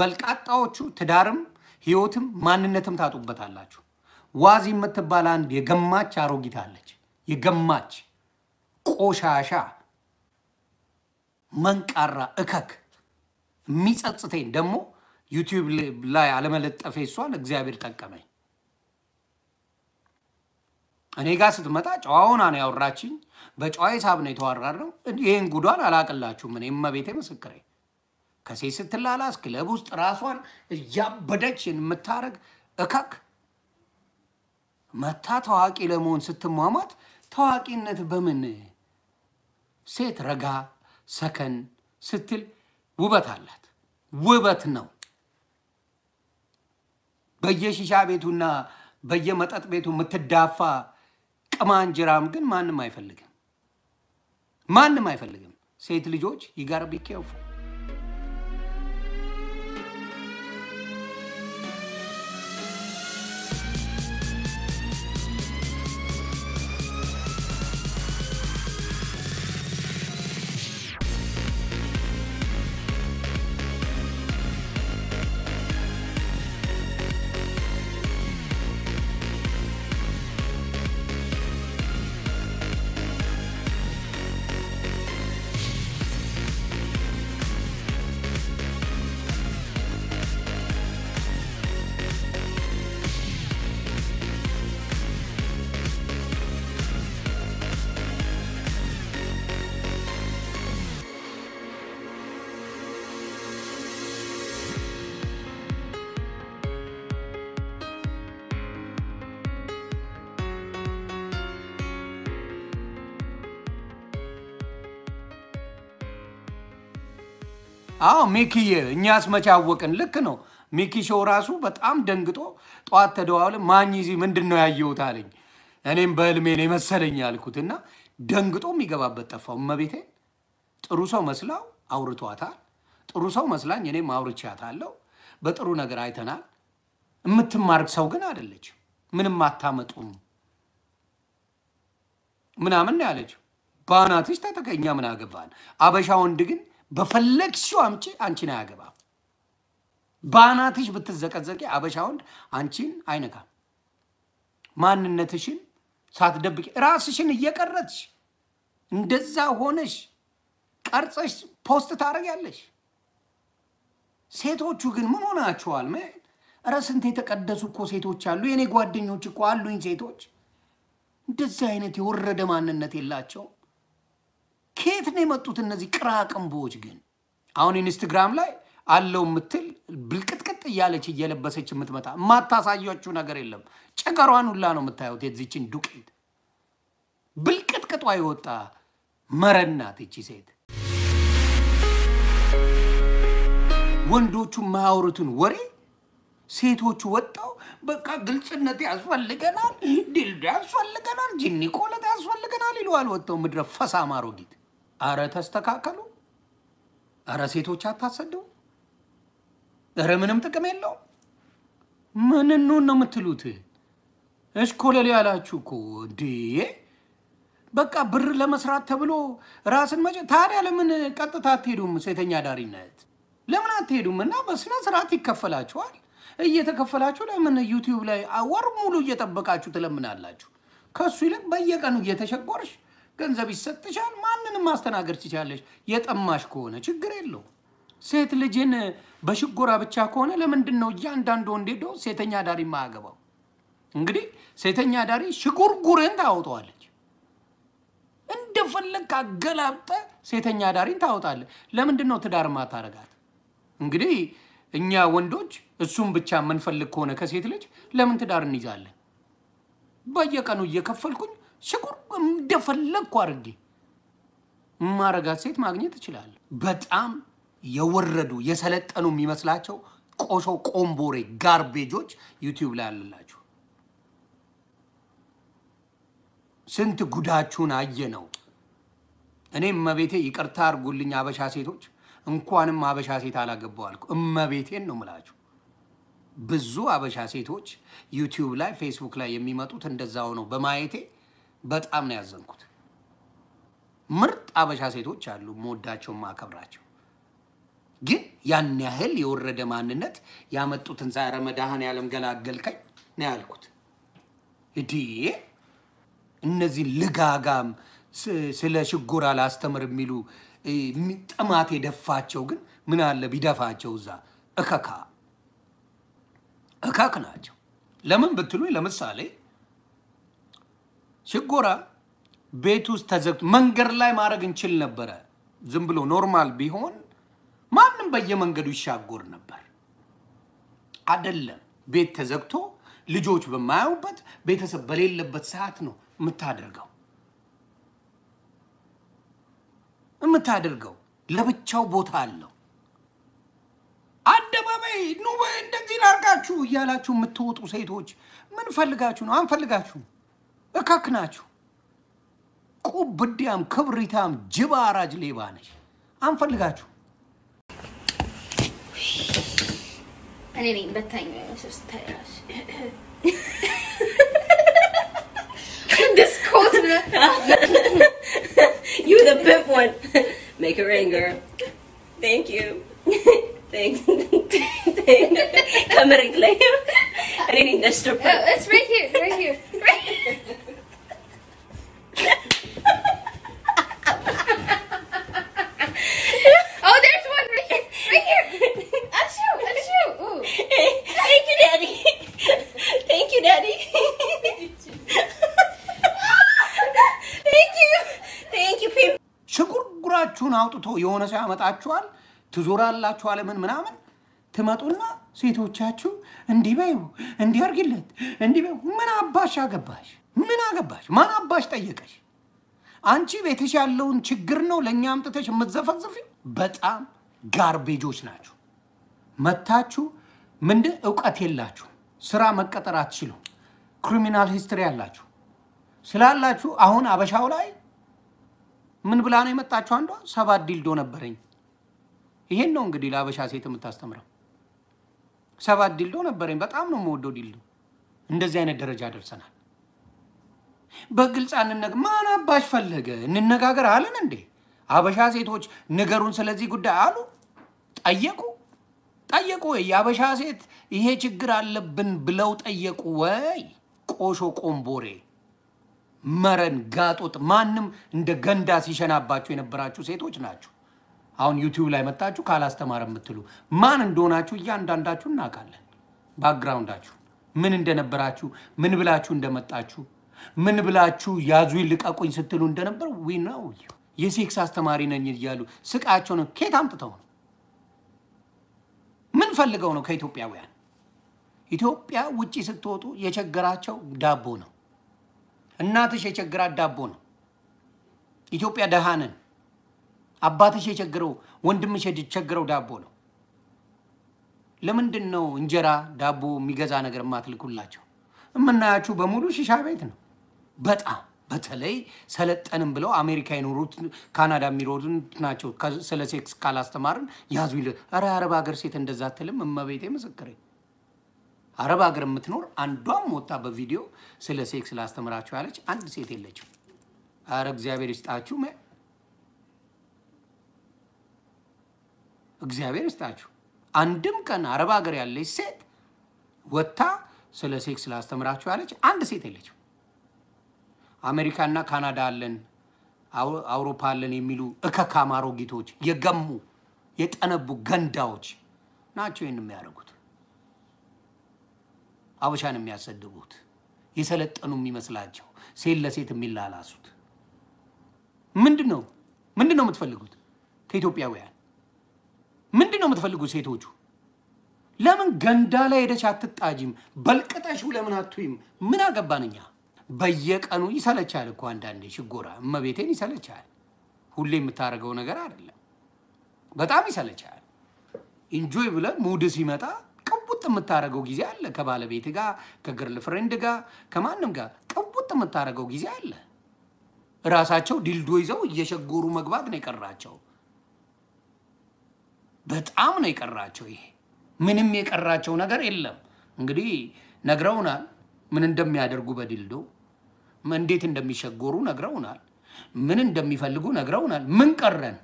በልቃጣዎቹ ትዳርም ህይወትም ማንነትም ታጡበታላችሁ። ዋዝ የምትባል አንድ የገማች አሮጊት አለች። የገማች ቆሻሻ መንቃራ እከክ የሚጸጽተኝ ደግሞ ዩቲዩብ ላይ አለመለጠፌ እሷን እግዚአብሔር ጠቀመኝ። እኔ ጋር ስትመጣ ጨዋውና ነው ያወራችኝ። በጨዋ ሂሳብ ነው የተዋራረው። ይህን ጉዷን አላቅላችሁም። እኔ እመቤቴ ምስክሬ ከሴት ስትላላስ ክለብ ውስጥ ራሷን እያበደች የምታረግ እካክ መታ ታዋቂ ለመሆን ስትሟሟት ታዋቂነት በምን ሴት ረጋ ሰከን ስትል ውበት አላት። ውበት ነው። በየሺሻ ቤቱና በየመጠጥ ቤቱ የምትዳፋ ቅማንጅራም ግን ማንም አይፈልግም። ማንም አይፈልግም። ሴት ልጆች ይጋር ቢኬውፉ አዎ ሚኪዬ፣ እኛስ መቼ አወቅን? ልክ ነው። ሚኪ ሾው ራሱ በጣም ደንግጦ ጠዋት ተደዋውለ ማኝ እዚህ ምንድን ነው ያየሁት አለኝ። እኔም በህልሜ ነው የመሰለኝ ያልኩት እና ደንግጦ የሚገባበት ጠፋው። እመቤቴ ጥሩ ሰው መስላው አውርቷታል። ጥሩ ሰው መስላኝ እኔም አውርቻታለሁ። በጥሩ ነገር አይተናል። የምትማርክ ሰው ግን አደለች። ምንም አታመጡም ምናምን ያለችው። በአናትሽ ታጠቀኛ ምን አገባን። አበሻ ወንድ ግን በፈለግሽው አምጪ፣ አንቺን አያገባም። በአናትሽ ብትዘቀዘቂ አበሻ ወንድ አንቺን አይነካም። ማንነትሽን ሳትደብቂ ራስሽን እየቀረጽሽ እንደዛ ሆነሽ ቀርጸሽ ፖስት ታደርጊያለሽ። ሴቶቹ ግን ምን ሆናችኋል? ኧረ ስንት የተቀደሱ እኮ ሴቶች አሉ። የኔ ጓደኞች እኮ አሉኝ ሴቶች። እንደዚህ አይነት የወረደ ማንነት የላቸው? ከየት ነው የመጡት እነዚህ ቅራቅንቦዎች ግን? አሁን ኢንስትግራም ላይ አለው የምትል ብልቅጥቅጥ እያለች እየለበሰች የምትመጣ የማታሳያችሁ ነገር የለም። ጨቀሯን ሁላ ነው የምታዩት። የዚችን ዱቄት ብልቅጥቅጧ የወጣ መረናት ናት ይቺ ሴት። ወንዶቹ የማያወሩትን ወሬ ሴቶቹ ወጣው በቃ ግልጽነት ያስፈልገናል፣ ድልድ ያስፈልገናል፣ ጂኒ ያስፈልገናል ይለዋል። ወጥተው ምድረ ፈሳም አሮጊት አረ ተስተካከሉ፣ አረ ሴቶች አታሰደው፣ አረ ምንም ጥቅም የለውም። ምን ነው የምትሉት? እሽኮለሌ ያላችሁ እኮ እንዴ! በቃ ብር ለመስራት ተብሎ ራስን መጨ ታዲያ ለምን ቀጥታ አትሄዱም? ሴተኛ ዳሪነት ለምን አትሄዱም? እና በስነ ስርዓት ይከፈላችኋል። እየተከፈላችሁ ለምን ዩቲዩብ ላይ ወር ሙሉ እየጠበቃችሁ ትለምናላችሁ? ከሱ ይልቅ በየቀኑ እየተሸጎርሽ ገንዘብ ይሰጥሻል። ማንንም ማስተናገድ ትችያለሽ። የጠማሽ ከሆነ ችግር የለው። ሴት ልጅን በሽጎራ ብቻ ከሆነ ለምንድን ነው እያንዳንዱ ወንድ ሴተኛ ዳሪ ማያገባው? እንግዲህ ሴተኛ ዳሪ ሽጉርጉርን ታወጣዋለች። እንደፈለግ አገላብጠ ሴተኛ ዳሪን ታወጣለ። ለምንድን ነው ትዳር ማታረጋት? እንግዲህ እኛ ወንዶች እሱም ብቻ የምንፈልግ ከሆነ ከሴት ልጅ ለምን ትዳር እንይዛለን? በየቀኑ እየከፈልኩኝ ሽኩር እንደፈለግኩ አድርጌ ማረጋት ሴት ማግኘት እችላለሁ። በጣም የወረዱ የሰለጠኑ የሚመስላቸው ቆሾ ቆምቦሬ ጋርቤጆች ዩቲዩብ ላይ አለላችሁ። ስንት ጉዳችሁን አየ ነው። እኔ እመቤቴ ይቅርታ አድርጉልኝ አበሻ ሴቶች፣ እንኳንም አበሻ ሴት አላገባው አልኩ። እመቤቴን ነው ምላችሁ። ብዙ አበሻ ሴቶች ዩቲዩብ ላይ ፌስቡክ ላይ የሚመጡት እንደዛው ነው በማየቴ በጣም ነው ያዘንኩት። ምርጥ አበሻ ሴቶች አሉ መወዳቸው ማከብራቸው፣ ግን ያን ያህል የወረደ ማንነት ያመጡትን ዛረ መድኃኔ ዓለም ገላገልከኝ ነው ያልኩት። እድዬ እነዚህ ልጋጋም ስለ ሽጉር አላስተምር የሚሉ ጥማት የደፋቸው ግን ምን አለ ቢደፋቸው እዛ እከካ እከክ ናቸው። ለምን ብትሉ ለምሳሌ ሽጎራ ቤት ውስጥ ተዘግቶ መንገድ ላይ ማድረግ እንችል ነበረ። ዝም ብሎ ኖርማል ቢሆን ማንም በየመንገዱ ይሻጎር ነበር። አደለም ቤት ተዘግቶ ልጆች በማያዩበት ቤተሰብ በሌለበት ሰዓት ነው የምታደርገው የምታደርገው ለብቻው ቦታ አለው። አደባባይ ኑ እንደዚህ ላርጋችሁ እያላችሁ የምትወጡ ሴቶች ምን ፈልጋችሁ ነው? አንፈልጋችሁም። እከክ ናችሁ። ቁብ ብድያም፣ ክብሪታም፣ ጅባ አራጅ ሌባ ነች። አንፈልጋችሁ። እኔ ነኝ በታኝ This coat, you the pimp one. Make it rain, girl. Thank you. Thanks. Come and claim. I didn't need this. It's right here. Right here. Right. ራሳችሁን አውጥቶ የሆነ ሰው ያመጣችኋል፣ ትዞራላችሁ አለምን ምናምን ትመጡና ሴቶቻችሁ እንዲህ በይው እንዲህ አርግለት እንዲህ በይው። ምን አባሽ አገባሽ? ምን አገባሽ? ማን አባሽ ጠየቀሽ? አንቺ ቤትሽ ያለውን ችግር ነው ለእኛ አምጥተሽ የምትዘፈዝፊ። በጣም ጋርቤጆች ናችሁ። መታችሁ ምንድን እውቀት የላችሁ፣ ስራ መቀጠር አትችሉ፣ ክሪሚናል ሂስትሪ አላችሁ ስላላችሁ አሁን አበሻው ላይ ምን ብላ ነው የመጣችው? አንዷ ሰባት ዲልዶ ነበረኝ። ይሄን ነው እንግዲህ ለአበሻ ሴት የምታስተምረው። ሰባት ዲልዶ ነበረኝ፣ በጣም ነው የምወደው ዲልዶ። እንደዚህ አይነት ደረጃ ደርሰናል። በግልጽ አንነግ ማን አባሽ ፈለገ እንነጋገር አለን እንዴ? አበሻ ሴቶች ንገሩን ስለዚህ ጉዳይ አሉ፣ ጠየቁ ጠየቁ ወይ? የአበሻ ሴት ይሄ ችግር አለብን ብለው ጠየቁ ወይ? ቆሾ ቆምቦሬ መረን፣ ጋጦጥ ማንም እንደ ገንዳ ሲሸናባችሁ የነበራችሁ ሴቶች ናችሁ። አሁን ዩቲዩብ ላይ መጣችሁ ካላስተማረ የምትሉ ማን እንደሆናችሁ እያንዳንዳችሁ እናውቃለን። ባክግራውንዳችሁ ምን እንደነበራችሁ፣ ምን ብላችሁ እንደመጣችሁ፣ ምን ብላችሁ ያዙ ልቀቁኝ ስትሉ እንደነበር ዊ ነው። የሴክስ አስተማሪ ነኝ እያሉ ነው። ኬት አምጥተው ነው? ምን ፈልገው ነው? ከኢትዮጵያውያን ኢትዮጵያ ውጭ ስትወጡ የቸገራቸው ዳቦ ነው። እናትሽ የቸግራት ዳቦ ነው። ኢትዮጵያ ደሃ ነን። አባትሽ የቸግረው ወንድምሽ የቸግረው ዳቦ ነው። ለምንድን ነው እንጀራ ዳቦ የሚገዛ ነገር ማትልኩላቸው? የምናያችሁ በሙሉ ሽሻ ቤት ነው። በጣም በተለይ ሰለጠንም ብለው አሜሪካ የኖሩት ካናዳ የሚኖሩት ናቸው። ስለ ሴክስ ካላስተማርን ያዙ ይል። ኧረ አረብ ሀገር ሴት እንደዛ አትልም። እመቤቴ ምስክሬ አረብ ሀገር የምትኖር አንዷም ወጣ በቪዲዮ ስለ ሴክስ ላስተምራችሁ ያለች አንድ ሴት የለችም። አረ እግዚአብሔር ይስጣችሁ፣ እግዚአብሔር ይስጣችሁ። አንድም ቀን አረብ ሀገር ያለች ሴት ወጥታ ስለ ሴክስ ላስተምራችሁ ያለች አንድ ሴት የለችም። አሜሪካና ካናዳ አለን፣ አውሮፓ አለን የሚሉ እከካም የገሙ የጠነቡ ገንዳዎች ናቸው ይህን የሚያደርጉት። አበሻን የሚያሰድቡት የሰለጠኑ የሚመስላቸው ሴት ለሴት የሚላላሱት ምንድን ነው? ምንድን ነው የምትፈልጉት ከኢትዮጵያውያን? ምንድን ነው የምትፈልጉት ሴቶቹ? ለምን ገንዳ ላይ ሄደች አትጣጅም በልቅጠሹ ለምን አትይም? ምን አገባን በየቀኑ ይሰለቻል እኮ አንዳንዴ ሽጎራ፣ እመቤቴን ይሰለቻል። ሁሌ የምታደርገው ነገር አይደለም። በጣም ይሰለቻል። ኢንጆይ ብለ ሙድ ሲመጣ ቅውጥ የምታደርገው ጊዜ አለ። ከባለቤት ጋር፣ ከግርል ፍሬንድ ጋር፣ ከማንም ጋር ቅውጥ የምታደርገው ጊዜ አለ። ራሳቸው ዲልዶ ይዘው እየሸጎሩ መግባት ነው የቀራቸው። በጣም ነው የቀራቸው። ይሄ ምንም የቀራቸው ነገር የለም። እንግዲህ ነግረውናል፣ ምን እንደሚያደርጉ በዲልዶ እንዴት እንደሚሸጎሩ ነግረውናል። ምን እንደሚፈልጉ ነግረውናል። ምን ቀረን?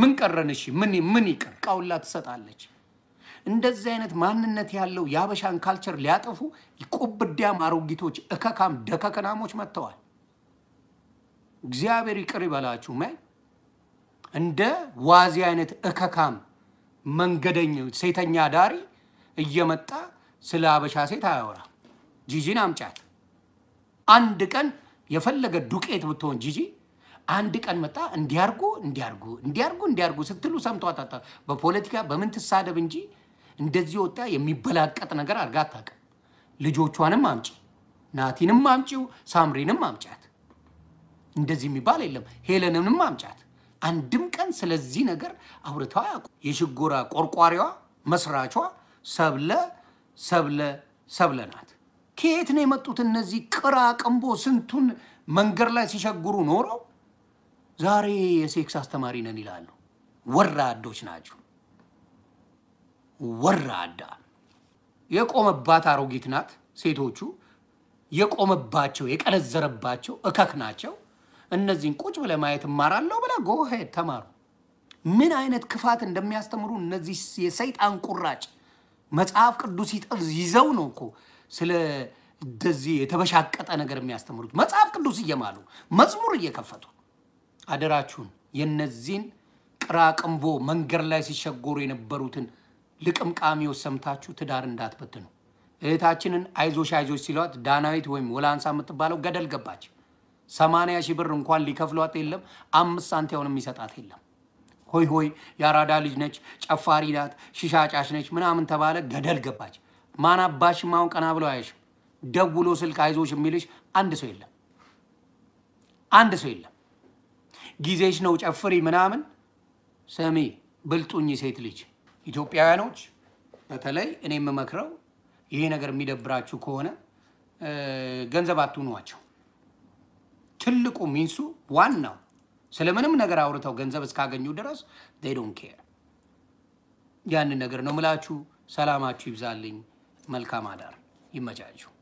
ምን ቀረን? እሺ ምን ምን ይቀር? ቃውላ ትሰጣለች። እንደዚህ አይነት ማንነት ያለው የአበሻን ካልቸር ሊያጠፉ ቁብዳም አሮጊቶች፣ እከካም ደከከናሞች መጥተዋል። እግዚአብሔር ይቅር ይበላችሁ። ማይ እንደ ዋዚ አይነት እከካም መንገደኝ ሴተኛ ዳሪ እየመጣ ስለ አበሻ ሴት አያወራ። ጂጂን አምጫት። አንድ ቀን የፈለገ ዱቄት ብትሆን ጂጂ አንድ ቀን መጣ እንዲያርጉ እንዲያርጉ እንዲያርጉ እንዲያርጉ ስትሉ ሰምቷታ። በፖለቲካ በምን ትሳደብ እንጂ እንደዚህ ወጣ የሚበላቀጥ ነገር አድርጋ አታውቅም። ልጆቿንም አምጪ፣ ናቲንም አምጪው፣ ሳምሪንም አምጫት። እንደዚህ የሚባል የለም። ሄለንንም አምጫት። አንድም ቀን ስለዚህ ነገር አውርተው አያውቁም። የሽጎራ ቆርቋሪዋ መስራቿ ሰብለ ሰብለ ሰብለ ናት። ከየት ነው የመጡት እነዚህ ቅራ ቅንቦ? ስንቱን መንገድ ላይ ሲሸጉሩ ኖረው ዛሬ የሴክስ አስተማሪ ነን ይላሉ። ወራዶች ናቸው። ወራዳ የቆመባት አሮጊት ናት። ሴቶቹ የቆመባቸው የቀነዘረባቸው እከክ ናቸው። እነዚህን ቁጭ ብለህ ማየት እማራለሁ ብለህ ጎሄድ ተማሩ። ምን አይነት ክፋት እንደሚያስተምሩ እነዚህ የሰይጣን ቁራጭ መጽሐፍ ቅዱስ ይዘው ነው እኮ ስለ እንደዚህ የተበሻቀጠ ነገር የሚያስተምሩት መጽሐፍ ቅዱስ እየማሉ መዝሙር እየከፈቱ አደራችሁን የነዚህን ቅራቅንቦ መንገድ ላይ ሲሸጎሩ የነበሩትን ልቅምቃሚዎች ሰምታችሁ ትዳር እንዳትበትኑ። እህታችንን አይዞሽ አይዞሽ ሲሏት ዳናዊት ወይም ወላንሳ የምትባለው ገደል ገባች። ሰማንያ ሺህ ብር እንኳን ሊከፍሏት የለም። አምስት ሳንቲያውን የሚሰጣት የለም። ሆይ ሆይ የአራዳ ልጅ ነች፣ ጨፋሪ ናት፣ ሽሻ ጫሽ ነች ምናምን ተባለ። ገደል ገባች። ማን አባሽ ማውን ቀና ብሎ አያሽም። ደውሎ ስልክ አይዞሽ የሚልሽ አንድ ሰው የለም። አንድ ሰው የለም። ጊዜሽ ነው ጨፍሪ ምናምን። ስሚ ብልጡኝ ሴት ልጅ ኢትዮጵያውያኖች በተለይ እኔ የምመክረው ይሄ ነገር የሚደብራችሁ ከሆነ ገንዘብ አትሁኗቸው። ትልቁ ሚንሱ ዋናው ስለምንም ነገር አውርተው ገንዘብ እስካገኙ ድረስ ዴይ ኬር። ያንን ነገር ነው ምላችሁ። ሰላማችሁ ይብዛልኝ። መልካም አዳር። ይመቻችሁ።